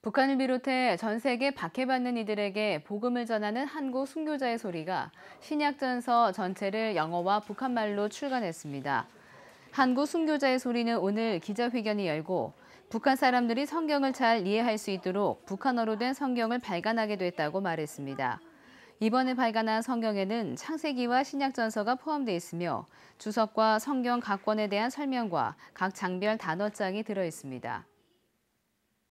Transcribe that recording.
북한을 비롯해 전 세계 박해받는 이들에게 복음을 전하는 한국 순교자의 소리가 신약전서 전체를 영어와 북한말로 출간했습니다. 한국 순교자의 소리는 오늘 기자회견이 열고 북한 사람들이 성경을 잘 이해할 수 있도록 북한어로 된 성경을 발간하게 됐다고 말했습니다. 이번에 발간한 성경에는 창세기와 신약전서가 포함되 있으며 주석과 성경 각권에 대한 설명과 각 장별 단어장이 들어 있습니다.